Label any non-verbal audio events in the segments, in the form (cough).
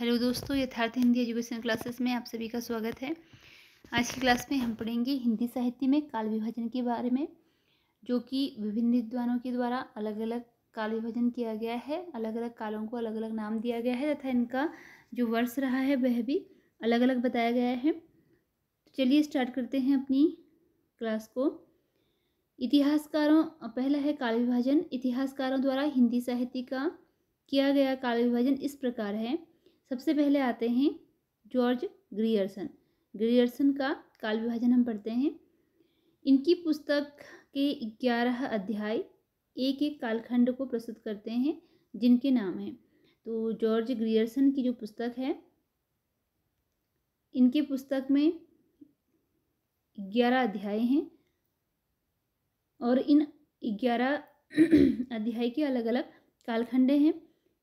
hello दोस्तों यथार्थ Hindi education classes में आप सभी का स्वागत है आज की क्लास में हम पढ़ेंगे हिंदी साहित्य में काल विभाजन के बारे में जो कि विभिन्न विद्वानों के द्वारा अलग अलग काल विभाजन किया गया है अलग अलग कालों को अलग अलग नाम दिया गया है तथा इनका जो वर्ष रहा है वह भी अलग अलग बताया गया है तो चलिए स्टार्ट करते हैं अपनी क्लास को इतिहासकारों पहला है काल विभाजन इतिहासकारों द्वारा हिंदी साहित्य का किया गया काल विभाजन इस प्रकार है सबसे पहले आते हैं जॉर्ज ग्रियर्सन ग्रियर्सन का काल विभाजन हम पढ़ते हैं इनकी पुस्तक के ग्यारह अध्याय एक एक कालखंड को प्रस्तुत करते हैं जिनके नाम हैं तो जॉर्ज ग्रियर्सन की जो पुस्तक है इनके पुस्तक में ग्यारह अध्याय हैं और इन ग्यारह (clears throat) अध्याय के अलग अलग कालखंडे हैं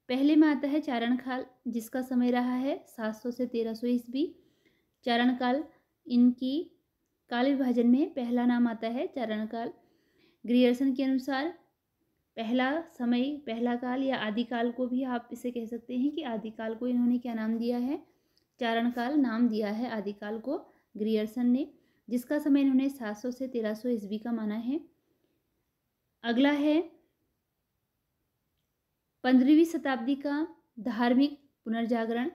पहले में आता है चारण काल जिसका समय रहा है सात सौ से तेरह सौ ईस्वी चारण काल इनकी काल विभाजन में पहला नाम आता है चारण काल ग्रियर्सन के अनुसार पहला समय पहला काल या आदिकाल को भी आप इसे कह सकते हैं कि आदिकाल को इन्होंने क्या नाम दिया है चारण काल नाम दिया है आदिकाल को ग्रियर्सन ने जिसका समय इन्होंने 700 से 1300 ईस्वी का माना है अगला है पंद्रहवीं शताब्दी का धार्मिक पुनर्जागरण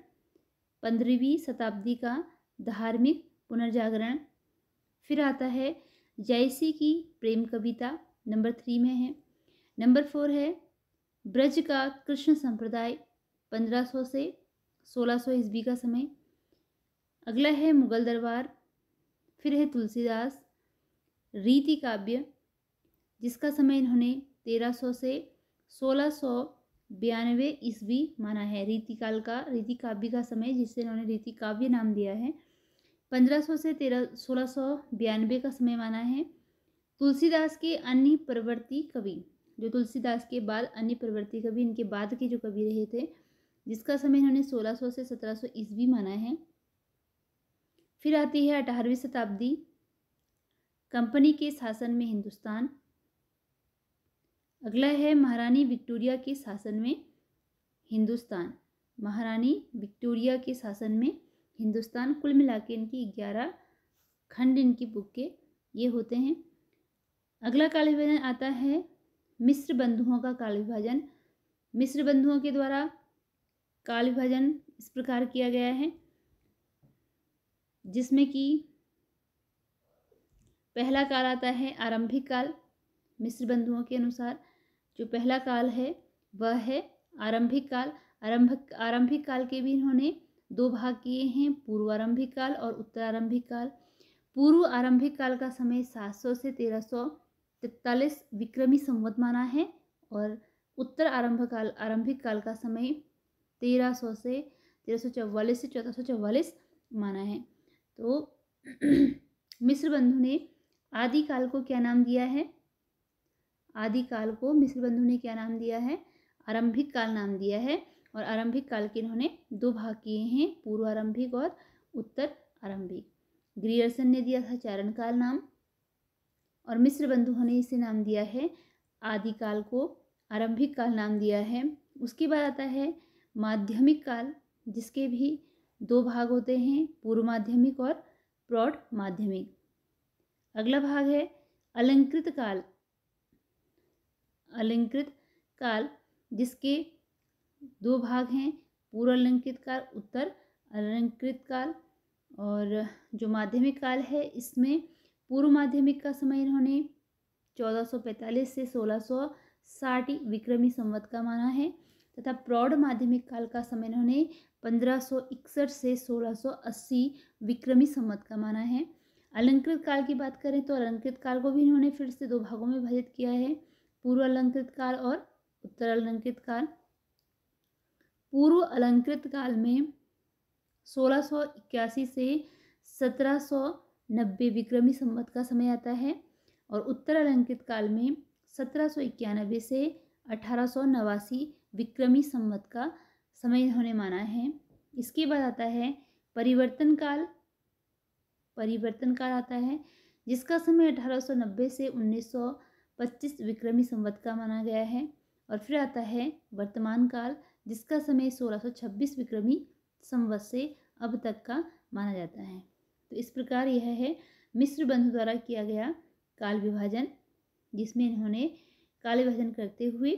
पंद्रहवीं शताब्दी का धार्मिक पुनर्जागरण फिर आता है जयसी की प्रेम कविता नंबर थ्री में है नंबर फोर है ब्रज का कृष्ण संप्रदाय पंद्रह सौ से सोलह सौ ईस्वी का समय अगला है मुगल दरबार फिर है तुलसीदास रीति काव्य जिसका समय इन्होंने तेरह सौ से सोलह सौ बयानवे ईस्वी माना है रीतिकाल का रीति काव्य का समय जिसे इन्होंने रीति काव्य नाम दिया है पंद्रह सौ से तेरह सोलह सौ बयानवे का समय माना है तुलसीदास के अन्य प्रवृत्ति कवि जो तुलसीदास के बाद अन्य प्रवृत्ति कवि इनके बाद के जो कवि रहे थे जिसका समय इन्होंने सोलह सौ से सत्रह सौ ईस्वी माना है फिर आती है अठारहवीं शताब्दी कंपनी के शासन में हिंदुस्तान अगला है महारानी विक्टोरिया के शासन में हिंदुस्तान महारानी विक्टोरिया के शासन में हिंदुस्तान कुल मिला के इनकी ग्यारह खंड इनकी बुक के ये होते हैं अगला काल विभाजन आता है मिस्र बंधुओं का काल विभाजन मिस्र बंधुओं के द्वारा काल विभाजन इस प्रकार किया गया है जिसमें कि पहला काल आता है आरंभिक काल मिस्र बंधुओं के अनुसार जो पहला काल है वह है आरंभिक काल आरंभिक आरंभिक काल के भी इन्होंने दो भाग किए हैं पूर्व आरंभिक काल और उत्तर आरंभिक काल पूर्व आरंभिक काल का समय 700 से 1343 विक्रमी संवत माना है और उत्तर आरंभ काल आरंभिक काल का समय 1300 से 1344 से 1444 माना है तो (clears throat) मिस्र बंधु ने आदि काल को क्या नाम दिया है आदि काल को मिस्र बंधु ने क्या नाम दिया है आरंभिक काल नाम दिया है और आरंभिक काल के इन्होंने दो भाग किए हैं पूर्व आरंभिक और उत्तर आरंभिक ग्रियर्सन ने दिया था चारण काल नाम और मिस्र बंधु ने इसे नाम दिया है आदि काल को आरंभिक काल नाम दिया है उसके बाद आता है माध्यमिक काल जिसके भी दो भाग होते हैं पूर्व माध्यमिक और प्रौढ़ माध्यमिक अगला भाग है अलंकृत काल अलंकृत काल जिसके दो भाग हैं पूर्व अलंकृत काल उत्तर अलंकृत काल और जो माध्यमिक काल है इसमें पूर्व माध्यमिक का समय इन्होंने 1445 से 1660 विक्रमी संवत का माना है तथा प्रौढ़ माध्यमिक काल का समय इन्होंने 1561 से 1680 विक्रमी संवत का माना है अलंकृत काल की बात करें तो अलंकृत काल को भी इन्होंने फिर से दो भागों में विभाजित किया है पूर्व अलंकृत काल और उत्तर अलंकृत काल पूर्व अलंकृत काल में 1681 से 1790 विक्रमी संवत का समय आता है और उत्तर अलंकृत काल में सत्रह से अठारह विक्रमी संवत का समय इन्होंने माना है इसके बाद आता है परिवर्तन काल परिवर्तन काल आता है जिसका समय नब्बे से सौ पच्चीस विक्रमी संवत का माना गया है और फिर आता है वर्तमान काल जिसका समय सोलह सौ विक्रमी संवत से अब तक का माना जाता है तो इस प्रकार यह है मिस्र बंधु द्वारा किया गया काल विभाजन जिसमें इन्होंने काल विभाजन करते हुए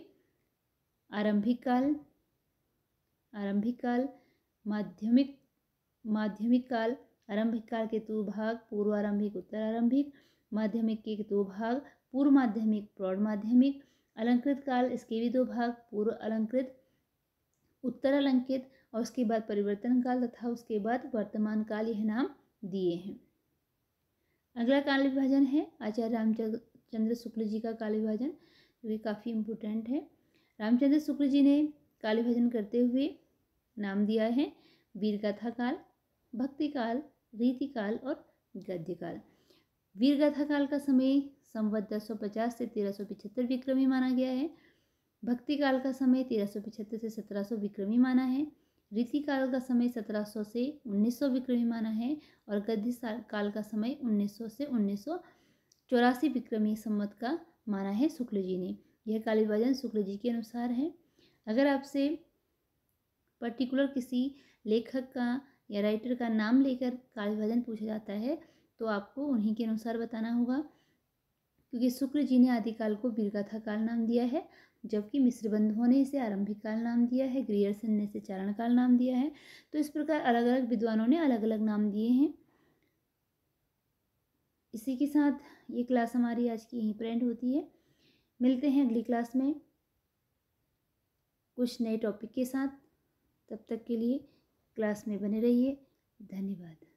आरंभिक काल आरंभिक काल माध्यमिक माध्यमिक काल आरंभिक काल के तुभाग भाग पूर्व आरंभिक उत्तर आरंभिक माध्यमिक के दो भाग पूर्व माध्यमिक प्रौढ़ माध्यमिक अलंकृत काल इसके भी दो भाग पूर्व अलंकृत उत्तर अलंकृत और उसके बाद परिवर्तन काल तथा उसके बाद वर्तमान काल यह नाम दिए हैं अगला काल विभाजन है आचार्य रामचंद्र शुक्ल जी का काल विभाजन जो कि काफ़ी इम्पोर्टेंट है रामचंद्र शुक्ल जी ने काल विभाजन करते हुए नाम दिया है वीरगाथा काल भक्ति काल रीति काल और गद्य काल वीरगाथा काल का समय संवत दस सौ पचास से तेरह सौ पिछहत्तर विक्रमी माना गया है भक्ति काल का समय तेरह सौ पिछहत्तर से सत्रह सौ विक्रमी माना है रीति काल का समय सत्रह सौ से उन्नीस सौ विक्रमी माना है और गद्य काल का समय उन्नीस सौ से उन्नीस सौ चौरासी विक्रमी संवत का माना है शुक्ल जी ने यह कालीभाजन शुक्ल जी के अनुसार है अगर आपसे पर्टिकुलर किसी लेखक का या राइटर का नाम लेकर कालीभाजन पूछा जाता है तो आपको उन्हीं के अनुसार बताना होगा क्योंकि शुक्र जी ने आदिकाल को बीरगाथा काल नाम दिया है जबकि मिश्र बंधुओं ने इसे आरंभिक काल नाम दिया है ग्रियर्सन ने इसे चारण काल नाम दिया है तो इस प्रकार अलग अलग विद्वानों ने अलग अलग नाम दिए हैं इसी के साथ ये क्लास हमारी आज की यहीं पर एंड होती है मिलते हैं अगली क्लास में कुछ नए टॉपिक के साथ तब तक के लिए क्लास में बने रहिए धन्यवाद